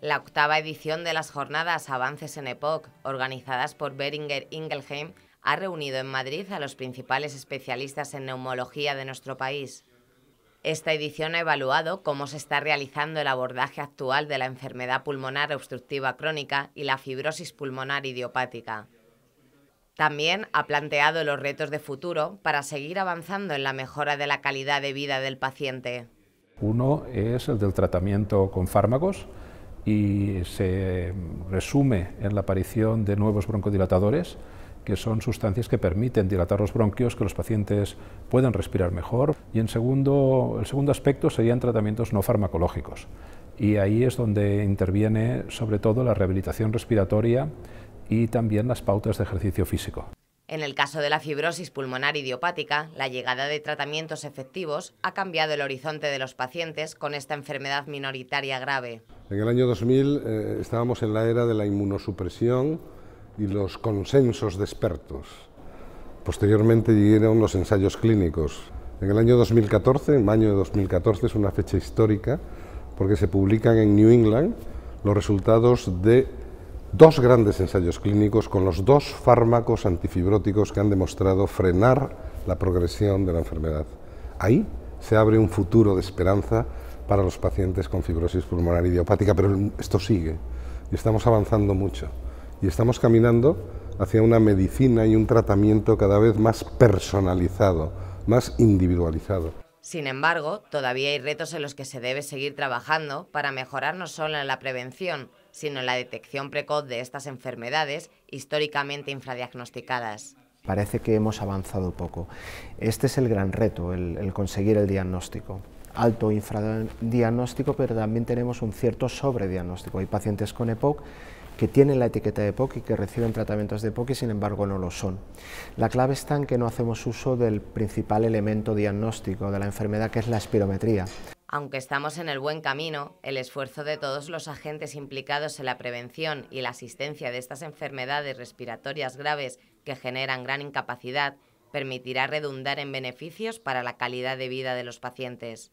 La octava edición de las jornadas Avances en EPOC, organizadas por Beringer Ingelheim, ha reunido en Madrid a los principales especialistas en neumología de nuestro país. Esta edición ha evaluado cómo se está realizando el abordaje actual de la enfermedad pulmonar obstructiva crónica y la fibrosis pulmonar idiopática. También ha planteado los retos de futuro para seguir avanzando en la mejora de la calidad de vida del paciente. Uno es el del tratamiento con fármacos, y se resume en la aparición de nuevos broncodilatadores, que son sustancias que permiten dilatar los bronquios, que los pacientes puedan respirar mejor. Y en el segundo aspecto serían tratamientos no farmacológicos. Y ahí es donde interviene sobre todo la rehabilitación respiratoria y también las pautas de ejercicio físico. En el caso de la fibrosis pulmonar idiopática, la llegada de tratamientos efectivos ha cambiado el horizonte de los pacientes con esta enfermedad minoritaria grave. En el año 2000 eh, estábamos en la era de la inmunosupresión y los consensos de expertos. Posteriormente llegaron los ensayos clínicos. En el año 2014, en mayo de 2014, es una fecha histórica porque se publican en New England los resultados de dos grandes ensayos clínicos con los dos fármacos antifibróticos que han demostrado frenar la progresión de la enfermedad. Ahí se abre un futuro de esperanza para los pacientes con fibrosis pulmonar idiopática, pero esto sigue y estamos avanzando mucho y estamos caminando hacia una medicina y un tratamiento cada vez más personalizado, más individualizado. Sin embargo, todavía hay retos en los que se debe seguir trabajando para mejorar no solo en la prevención, sino en la detección precoz de estas enfermedades históricamente infradiagnosticadas. Parece que hemos avanzado poco. Este es el gran reto, el, el conseguir el diagnóstico alto infradiagnóstico, pero también tenemos un cierto sobrediagnóstico. Hay pacientes con EPOC que tienen la etiqueta de EPOC y que reciben tratamientos de EPOC y sin embargo no lo son. La clave está en que no hacemos uso del principal elemento diagnóstico de la enfermedad, que es la espirometría. Aunque estamos en el buen camino, el esfuerzo de todos los agentes implicados en la prevención y la asistencia de estas enfermedades respiratorias graves que generan gran incapacidad permitirá redundar en beneficios para la calidad de vida de los pacientes.